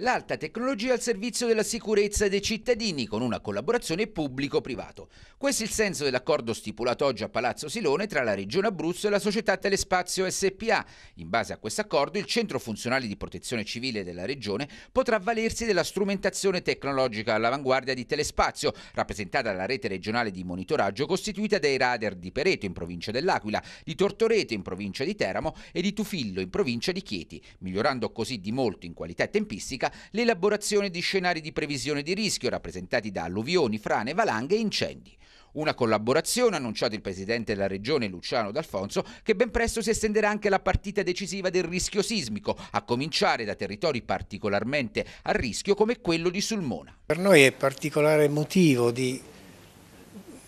L'alta tecnologia al servizio della sicurezza dei cittadini con una collaborazione pubblico-privato. Questo è il senso dell'accordo stipulato oggi a Palazzo Silone tra la Regione Abruzzo e la società Telespazio SPA. In base a questo accordo il Centro Funzionale di Protezione Civile della Regione potrà avvalersi della strumentazione tecnologica all'avanguardia di Telespazio, rappresentata dalla rete regionale di monitoraggio costituita dai radar di Pereto in provincia dell'Aquila, di Tortoreto in provincia di Teramo e di Tufillo in provincia di Chieti, migliorando così di molto in qualità e tempistica l'elaborazione di scenari di previsione di rischio rappresentati da alluvioni, frane, valanghe e incendi. Una collaborazione annunciato il presidente della regione Luciano D'Alfonso che ben presto si estenderà anche alla partita decisiva del rischio sismico, a cominciare da territori particolarmente a rischio come quello di Sulmona. Per noi è particolare motivo di,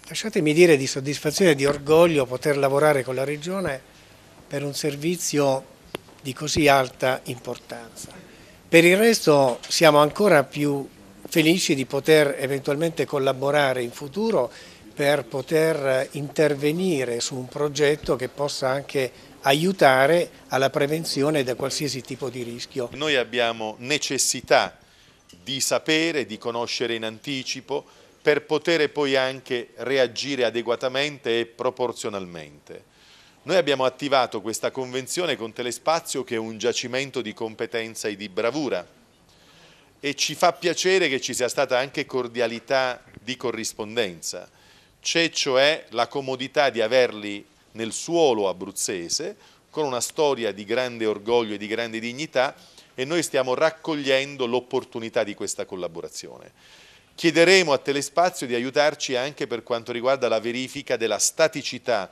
lasciatemi dire, di soddisfazione e di orgoglio poter lavorare con la regione per un servizio di così alta importanza. Per il resto siamo ancora più felici di poter eventualmente collaborare in futuro per poter intervenire su un progetto che possa anche aiutare alla prevenzione da qualsiasi tipo di rischio. Noi abbiamo necessità di sapere, di conoscere in anticipo per poter poi anche reagire adeguatamente e proporzionalmente. Noi abbiamo attivato questa convenzione con Telespazio che è un giacimento di competenza e di bravura e ci fa piacere che ci sia stata anche cordialità di corrispondenza. C'è cioè la comodità di averli nel suolo abruzzese con una storia di grande orgoglio e di grande dignità e noi stiamo raccogliendo l'opportunità di questa collaborazione. Chiederemo a Telespazio di aiutarci anche per quanto riguarda la verifica della staticità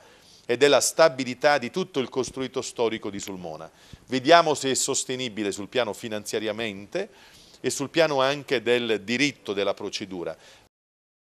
e della stabilità di tutto il costruito storico di Sulmona. Vediamo se è sostenibile sul piano finanziariamente e sul piano anche del diritto della procedura.